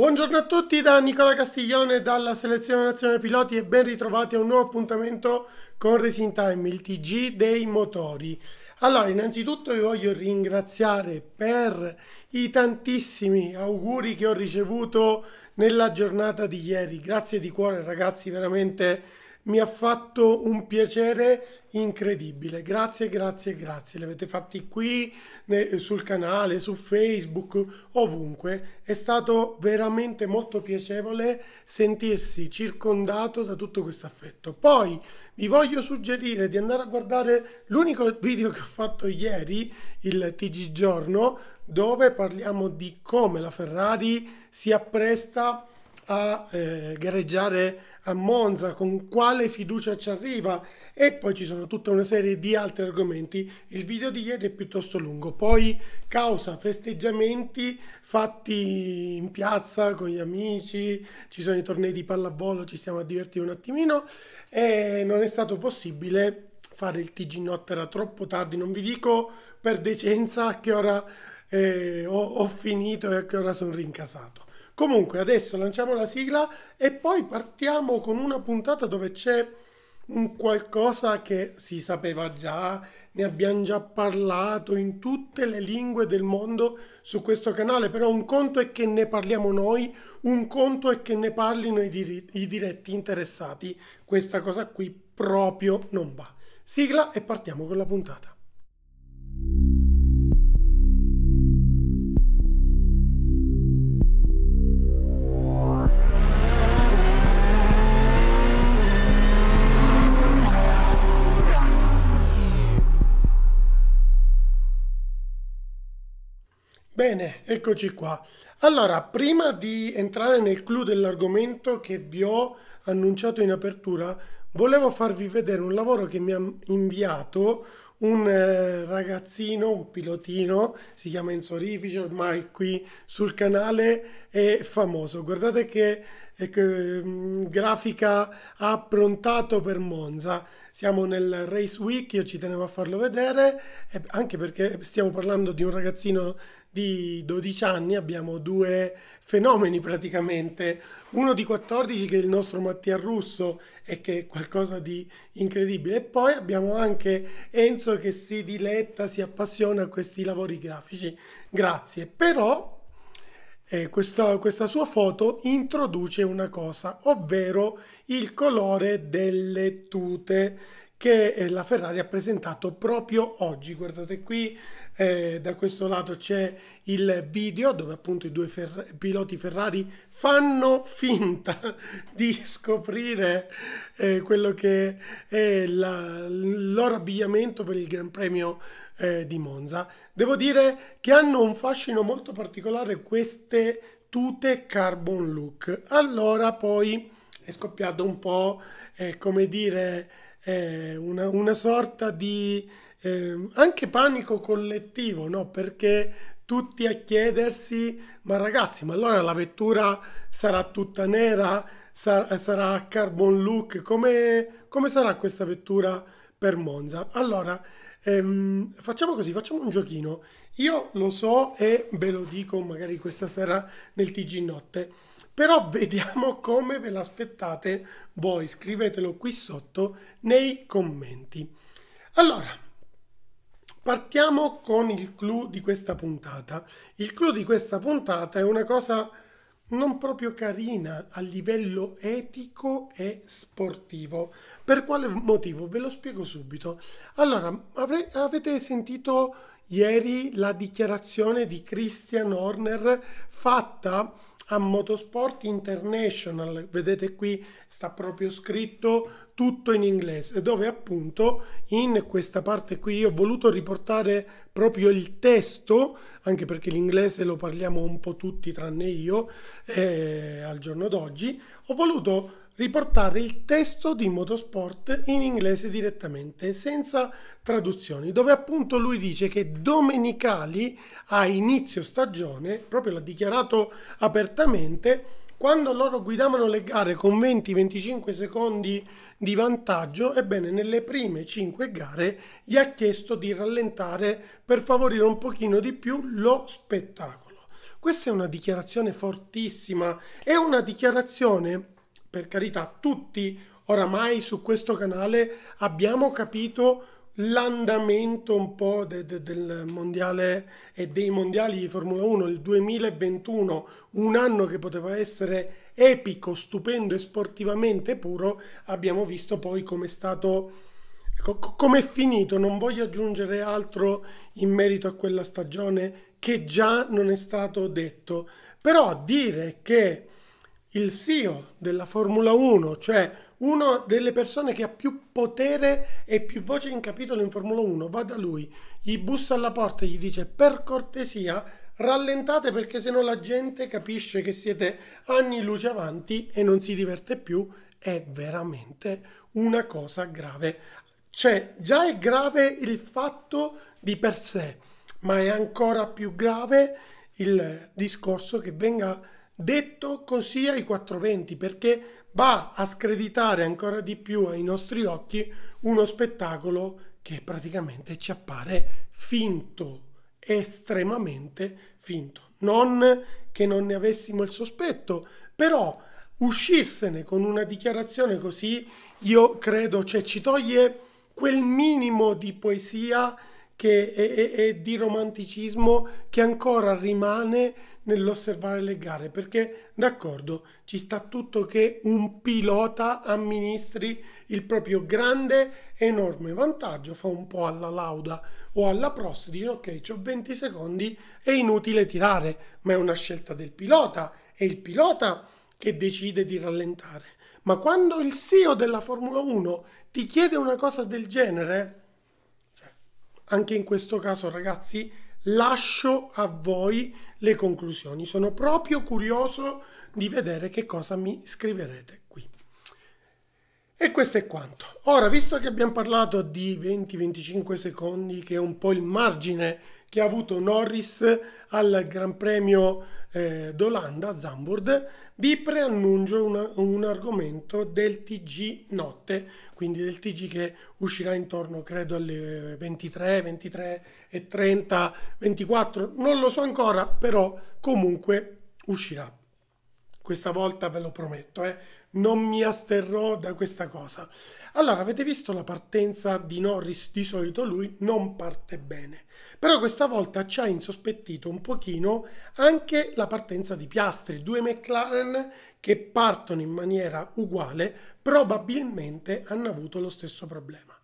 Buongiorno a tutti da Nicola Castiglione dalla Selezione Nazionale Piloti e ben ritrovati a un nuovo appuntamento con Racing Time, il TG dei motori. Allora, innanzitutto vi voglio ringraziare per i tantissimi auguri che ho ricevuto nella giornata di ieri. Grazie di cuore ragazzi, veramente mi ha fatto un piacere incredibile. Grazie, grazie, grazie. Li avete fatti qui sul canale, su Facebook, ovunque. È stato veramente molto piacevole sentirsi circondato da tutto questo affetto. Poi vi voglio suggerire di andare a guardare l'unico video che ho fatto ieri, il TG Giorno, dove parliamo di come la Ferrari si appresta a a eh, gareggiare a Monza, con quale fiducia ci arriva e poi ci sono tutta una serie di altri argomenti. Il video di ieri è piuttosto lungo, poi causa festeggiamenti fatti in piazza con gli amici, ci sono i tornei di pallavolo, ci siamo divertiti un attimino e non è stato possibile fare il TG Not era troppo tardi, non vi dico per decenza a che ora eh, ho, ho finito e a che ora sono rincasato. Comunque, adesso lanciamo la sigla e poi partiamo con una puntata dove c'è un qualcosa che si sapeva già, ne abbiamo già parlato in tutte le lingue del mondo su questo canale, però un conto è che ne parliamo noi, un conto è che ne parlino i, dir- i diretti interessati. Questa cosa qui proprio non va. Sigla e partiamo con la puntata. Bene, eccoci qua. Allora, prima di entrare nel clou dell'argomento che vi ho annunciato in apertura, volevo farvi vedere un lavoro che mi ha inviato un eh, ragazzino, un pilotino, si chiama Enzo Rifici, ormai qui sul canale è famoso. Guardate che, eh, che mm, grafica ha approntato per Monza. Siamo nel Race Week, io ci tenevo a farlo vedere, anche perché stiamo parlando di un ragazzino di 12 anni abbiamo due fenomeni praticamente, uno di 14 che è il nostro Mattia Russo e che è qualcosa di incredibile e poi abbiamo anche Enzo che si diletta, si appassiona a questi lavori grafici, grazie, però eh, questa, questa sua foto introduce una cosa, ovvero il colore delle tute che eh, la Ferrari ha presentato proprio oggi. Guardate qui eh, da questo lato c'è il video dove appunto i due Fer piloti Ferrari fanno finta di scoprire eh, quello che è la, il loro abbigliamento per il Gran Premio eh, di Monza. Devo dire che hanno un fascino molto particolare queste tute carbon look. Allora poi è scoppiato un po' eh, come dire eh, una, una sorta di eh, anche panico collettivo, no? perché tutti a chiedersi, ma ragazzi, ma allora la vettura sarà tutta nera, sar sarà a carbon look, come, come sarà questa vettura per Monza? Allora, ehm, facciamo così, facciamo un giochino. Io lo so e ve lo dico magari questa sera nel TG Notte, però vediamo come ve l'aspettate voi, scrivetelo qui sotto nei commenti. Allora, Partiamo con il clou di questa puntata. Il clou di questa puntata è una cosa non proprio carina a livello etico e sportivo. Per quale motivo? Ve lo spiego subito. Allora, avrei, avete sentito ieri la dichiarazione di Christian Horner fatta a Motorsport International, vedete qui sta proprio scritto tutto in inglese, dove appunto in questa parte qui ho voluto riportare proprio il testo, anche perché l'inglese lo parliamo un po' tutti tranne io eh, al giorno d'oggi, ho voluto riportare il testo di Motorsport in inglese direttamente, senza traduzioni, dove appunto lui dice che Domenicali a inizio stagione, proprio l'ha dichiarato apertamente, quando loro guidavano le gare con 20-25 secondi di vantaggio, ebbene nelle prime 5 gare gli ha chiesto di rallentare per favorire un pochino di più lo spettacolo. Questa è una dichiarazione fortissima, è una dichiarazione per carità, tutti oramai su questo canale abbiamo capito l'andamento un po' de, de, del mondiale e dei mondiali di Formula 1, il 2021, un anno che poteva essere epico, stupendo e sportivamente puro, abbiamo visto poi come è stato come è finito, non voglio aggiungere altro in merito a quella stagione che già non è stato detto, però dire che il CEO della Formula 1, cioè una delle persone che ha più potere e più voce in capitolo in Formula 1, va da lui, gli bussa alla porta e gli dice per cortesia rallentate perché sennò la gente capisce che siete anni luce avanti e non si diverte più, è veramente una cosa grave. Cioè già è grave il fatto di per sé, ma è ancora più grave il discorso che venga detto così ai 420 perché va a screditare ancora di più ai nostri occhi uno spettacolo che praticamente ci appare finto, estremamente finto. Non che non ne avessimo il sospetto, però uscirsene con una dichiarazione così, io credo, cioè ci toglie quel minimo di poesia e, e di romanticismo che ancora rimane nell'osservare le gare, perché d'accordo, ci sta tutto che un pilota amministri il proprio grande, enorme vantaggio, fa un po' alla lauda o alla prost, dice ok, ho 20 secondi, è inutile tirare, ma è una scelta del pilota, è il pilota che decide di rallentare. Ma quando il CEO della Formula 1 ti chiede una cosa del genere, cioè, anche in questo caso ragazzi, lascio a voi le conclusioni. Sono proprio curioso di vedere che cosa mi scriverete qui. E questo è quanto. Ora, visto che abbiamo parlato di 20-25 secondi, che è un po' il margine che ha avuto Norris al Gran Premio eh, d'Olanda, Zambord, vi preannuncio una, un argomento del TG Notte, quindi del TG che uscirà intorno credo alle 23, 23 e 30, 24, non lo so ancora, però comunque uscirà. Questa volta ve lo prometto, eh non mi asterrò da questa cosa. Allora, avete visto la partenza di Norris? Di solito lui non parte bene, però questa volta ci ha insospettito un pochino anche la partenza di Piastri, due McLaren che partono in maniera uguale, probabilmente hanno avuto lo stesso problema.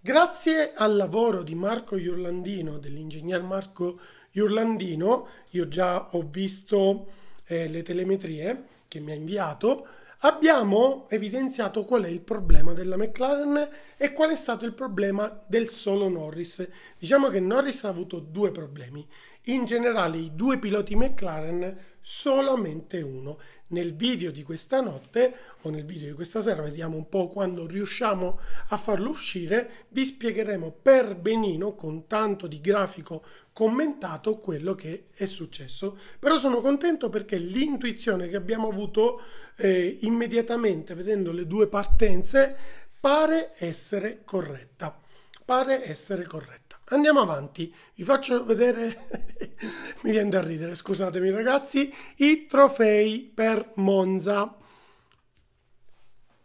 Grazie al lavoro di Marco Iurlandino, dell'ingegner Marco Iurlandino, io già ho visto eh, le telemetrie che mi ha inviato, Abbiamo evidenziato qual è il problema della McLaren e qual è stato il problema del solo Norris. Diciamo che Norris ha avuto due problemi. In generale i due piloti McLaren solamente uno. Nel video di questa notte o nel video di questa sera, vediamo un po' quando riusciamo a farlo uscire, vi spiegheremo per benino con tanto di grafico, commentato quello che è successo. Però sono contento perché l'intuizione che abbiamo avuto eh, immediatamente vedendo le due partenze pare essere corretta. Pare essere corretta. Andiamo avanti, vi faccio vedere, mi viene da ridere, scusatemi ragazzi, i trofei per Monza.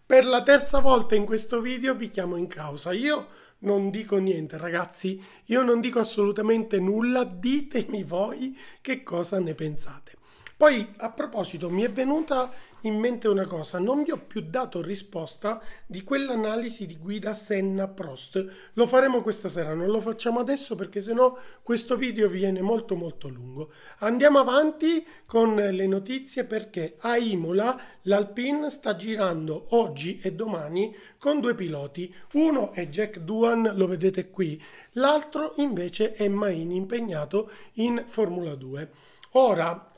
Per la terza volta in questo video vi chiamo in causa. Io non dico niente ragazzi, io non dico assolutamente nulla, ditemi voi che cosa ne pensate. Poi a proposito mi è venuta in mente una cosa, non vi ho più dato risposta di quell'analisi di guida Senna-Prost, lo faremo questa sera, non lo facciamo adesso perché sennò questo video viene molto molto lungo. Andiamo avanti con le notizie perché a Imola l'Alpine sta girando oggi e domani con due piloti, uno è Jack Duan, lo vedete qui, l'altro invece è Maini impegnato in Formula 2. Ora,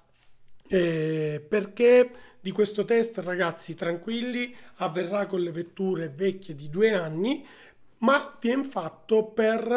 eh, perché di questo test, ragazzi, tranquilli, avverrà con le vetture vecchie di due anni ma viene fatto per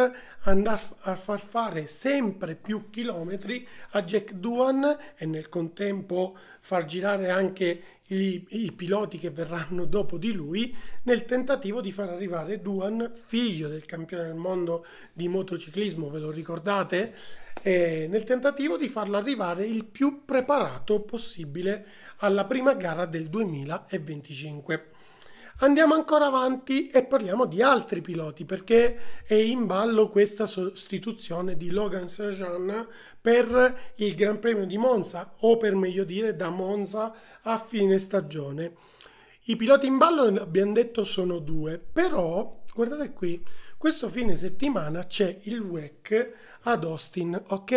andare a far fare sempre più chilometri a Jack Duan e nel contempo far girare anche i, i, piloti che verranno dopo di lui nel tentativo di far arrivare Duan, figlio del campione del mondo di motociclismo, ve lo ricordate? Eh, nel tentativo di farlo arrivare il più preparato possibile alla prima gara del 2025. Andiamo ancora avanti e parliamo di altri piloti perché è in ballo questa sostituzione di Logan Serjan per il Gran Premio di Monza o per meglio dire da Monza a fine stagione. I piloti in ballo abbiamo detto sono due, però guardate qui, questo fine settimana c'è il WEC ad Austin, ok?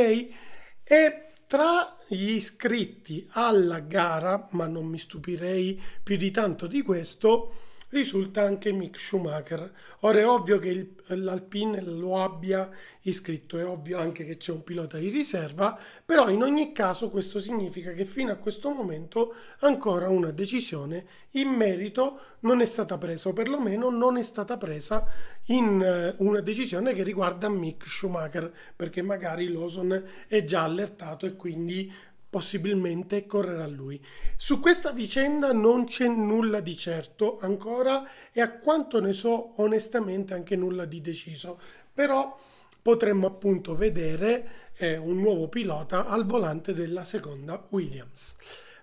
E tra gli iscritti alla gara, ma non mi stupirei più di tanto di questo, risulta anche Mick Schumacher. Ora è ovvio che l'Alpine lo abbia iscritto, è ovvio anche che c'è un pilota di riserva, però in ogni caso questo significa che fino a questo momento ancora una decisione in merito non è stata presa, o perlomeno non è stata presa in eh, una decisione che riguarda Mick Schumacher, perché magari Lawson è già allertato e quindi possibilmente correrà lui. Su questa vicenda non c'è nulla di certo ancora e a quanto ne so onestamente anche nulla di deciso, però potremmo appunto vedere eh, un nuovo pilota al volante della seconda Williams.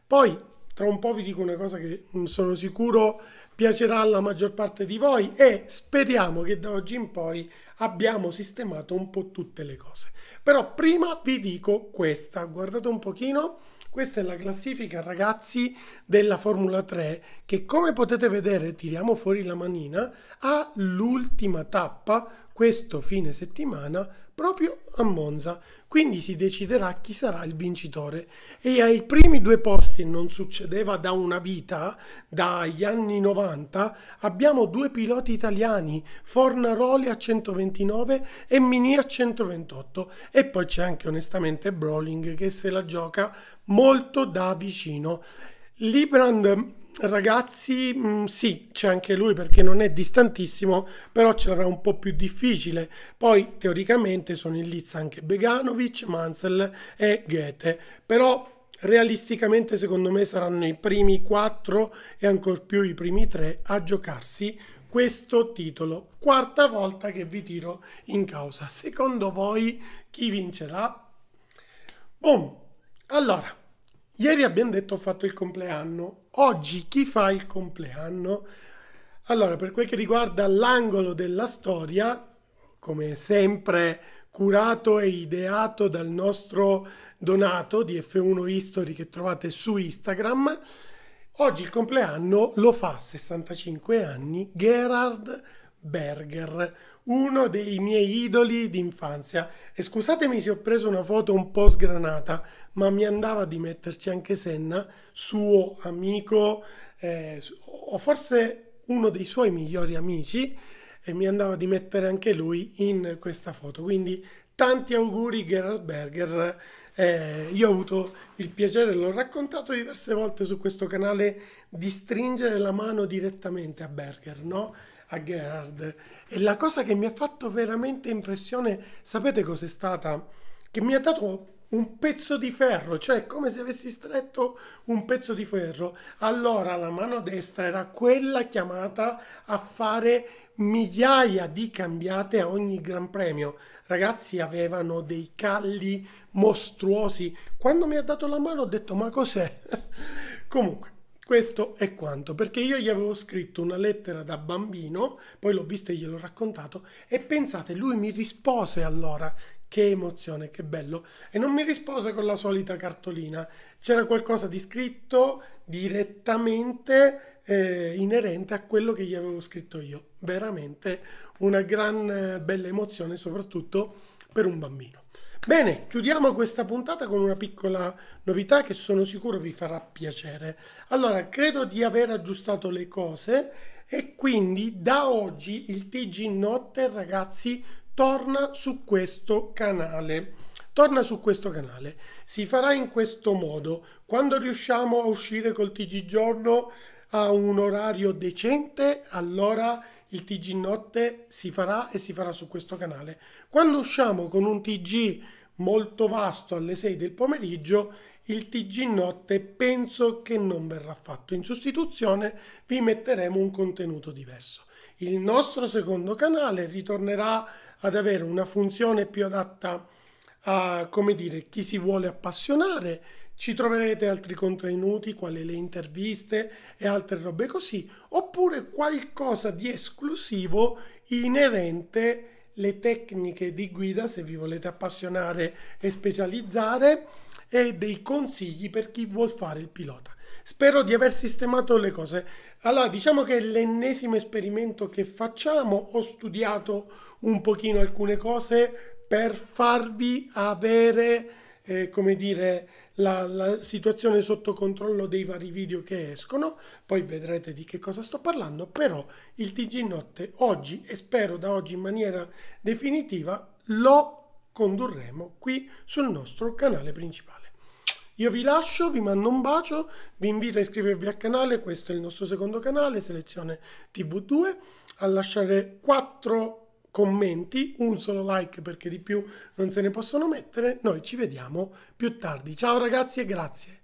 Poi tra un po' vi dico una cosa che sono sicuro piacerà alla maggior parte di voi e speriamo che da oggi in poi abbiamo sistemato un po' tutte le cose. Però prima vi dico questa, guardate un pochino, questa è la classifica ragazzi della Formula 3 che come potete vedere tiriamo fuori la manina all'ultima tappa questo fine settimana proprio a Monza, quindi si deciderà chi sarà il vincitore. E ai primi due posti, non succedeva da una vita, dagli anni 90, abbiamo due piloti italiani, Fornaroli a 129 e Mini a 128. E poi c'è anche onestamente Broling che se la gioca molto da vicino. Librand Ragazzi, mh, mm, sì, c'è anche lui perché non è distantissimo, però ce l'avrà un po' più difficile. Poi teoricamente sono in lizza anche Beganovic, Mansell e Goethe, però realisticamente secondo me saranno i primi quattro e ancor più i primi tre a giocarsi questo titolo. Quarta volta che vi tiro in causa. Secondo voi chi vincerà? Boom! Allora, Ieri abbiamo detto ho fatto il compleanno, oggi chi fa il compleanno? Allora, per quel che riguarda l'angolo della storia, come sempre curato e ideato dal nostro Donato di F1 History che trovate su Instagram, oggi il compleanno lo fa a 65 anni Gerhard Berger, uno dei miei idoli d'infanzia. E scusatemi se ho preso una foto un po' sgranata ma mi andava di metterci anche Senna, suo amico, eh, o forse uno dei suoi migliori amici, e mi andava di mettere anche lui in questa foto. Quindi tanti auguri Gerhard Berger. Eh, io ho avuto il piacere, l'ho raccontato diverse volte su questo canale, di stringere la mano direttamente a Berger, no? a Gerhard. E la cosa che mi ha fatto veramente impressione, sapete cos'è stata? Che mi ha dato un pezzo di ferro, cioè come se avessi stretto un pezzo di ferro, allora la mano destra era quella chiamata a fare migliaia di cambiate a ogni Gran Premio. Ragazzi avevano dei calli mostruosi. Quando mi ha dato la mano ho detto ma cos'è? Comunque, questo è quanto, perché io gli avevo scritto una lettera da bambino, poi l'ho visto e gliel'ho raccontato, e pensate, lui mi rispose allora che emozione, che bello. E non mi rispose con la solita cartolina. C'era qualcosa di scritto direttamente eh, inerente a quello che gli avevo scritto io. Veramente una gran eh, bella emozione, soprattutto per un bambino. Bene, chiudiamo questa puntata con una piccola novità che sono sicuro vi farà piacere. Allora, credo di aver aggiustato le cose e quindi da oggi il TG Notte, ragazzi, torna su questo canale. Torna su questo canale. Si farà in questo modo. Quando riusciamo a uscire col TG giorno a un orario decente, allora il TG notte si farà e si farà su questo canale. Quando usciamo con un TG molto vasto alle 6 del pomeriggio, il TG notte penso che non verrà fatto. In sostituzione vi metteremo un contenuto diverso il nostro secondo canale ritornerà ad avere una funzione più adatta a come dire, chi si vuole appassionare. Ci troverete altri contenuti, quali le interviste e altre robe così, oppure qualcosa di esclusivo inerente le tecniche di guida se vi volete appassionare e specializzare e dei consigli per chi vuol fare il pilota. Spero di aver sistemato le cose. Allora, diciamo che è l'ennesimo esperimento che facciamo. Ho studiato un pochino alcune cose per farvi avere, eh, come dire, la, la, situazione sotto controllo dei vari video che escono. Poi vedrete di che cosa sto parlando, però il TG Notte oggi, e spero da oggi in maniera definitiva, lo condurremo qui sul nostro canale principale. Io vi lascio, vi mando un bacio, vi invito a iscrivervi al canale, questo è il nostro secondo canale, selezione TV2, a lasciare 4 commenti, un solo like perché di più non se ne possono mettere, noi ci vediamo più tardi. Ciao ragazzi e grazie.